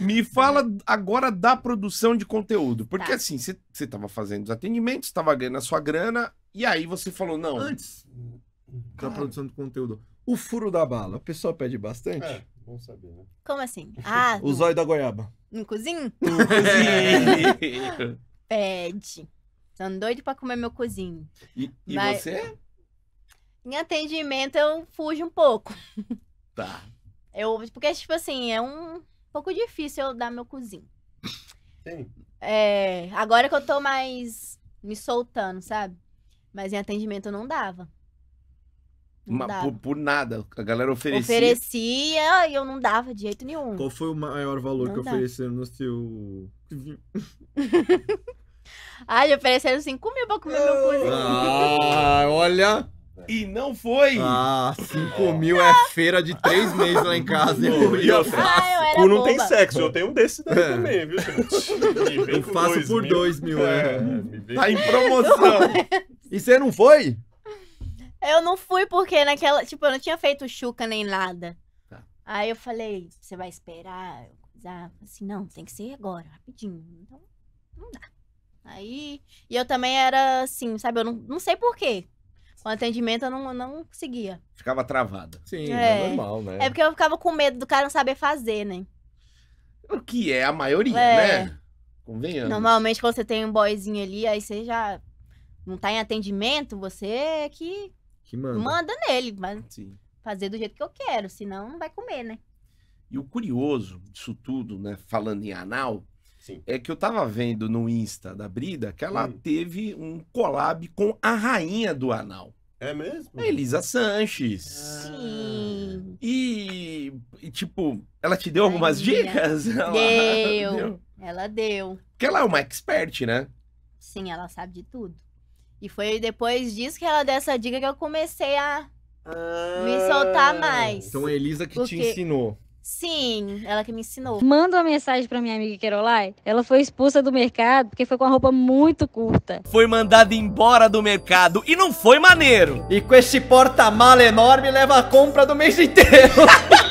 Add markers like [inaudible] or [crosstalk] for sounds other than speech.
Me é. fala agora da produção de conteúdo. Porque tá. assim, você estava fazendo os atendimentos, estava ganhando a sua grana, e aí você falou, não. Antes Cara. da produção de conteúdo, o furo da bala, o pessoal pede bastante? É, bom saber, né? Como assim? Ah, o zóio da goiaba. No cozinho? No cozinho. [laughs] pede. Tô doido pra comer meu cozinho. E, e Mas... você? Em atendimento eu fujo um pouco. Tá. Eu, porque, tipo assim, é um pouco difícil eu dar meu cozinho. Sim. É, agora que eu tô mais me soltando, sabe? Mas em atendimento não dava. Não Mas dava. Por, por, nada, a galera oferecia. Oferecia e eu não dava de jeito nenhum. Qual foi o maior valor não que ofereceram no seu. [laughs] Ai, ofereceram 5 mil pra comer meu ah, cozinho. [laughs] Ah, olha! e não foi. Ah, 5 mil é feira de 3 meses lá em casa. Eu, eu faço. Ah, eu não tem sexo, eu tenho um desse daí é. também, viu, [laughs] Eu faço por 2 mil. mil, é. é. Hum. Tá em promoção. e você não foi? Eu não fui porque naquela. Tipo, eu não tinha feito chuca nem nada. Tá. Aí eu falei, você vai esperar? Eu assim, não, tem que ser agora, rapidinho. Então, não dá. Aí. E eu também era assim, sabe? Eu não, não sei porquê. O atendimento eu não, não conseguia. Ficava travada. Sim, é. é normal, né? É porque eu ficava com medo do cara não saber fazer, né? O que é a maioria, é. né? Convenhamos. Normalmente, quando você tem um boyzinho ali, aí você já não tá em atendimento, você é que, que manda. manda nele, mas Sim. fazer do jeito que eu quero, senão não vai comer, né? E o curioso disso tudo, né? Falando em anal, Sim. É que eu tava vendo no Insta da Brida que ela hum. teve um collab com a rainha do anal. É mesmo? Elisa Sanches. Sim. E, e tipo, ela te deu algumas dicas? [laughs] Ela... Deu. deu. Ela deu. Porque ela é uma expert, né? Sim, ela sabe de tudo. E foi depois disso que ela deu essa dica que eu comecei a ah, me soltar ah. mais. Então é a Elisa que Porque... te ensinou. Sim, ela que me ensinou. Manda uma mensagem pra minha amiga Kerolai. Ela foi expulsa do mercado porque foi com a roupa muito curta. Foi mandada embora do mercado e não foi maneiro. E com esse porta-mala enorme leva a compra do mês inteiro. [laughs]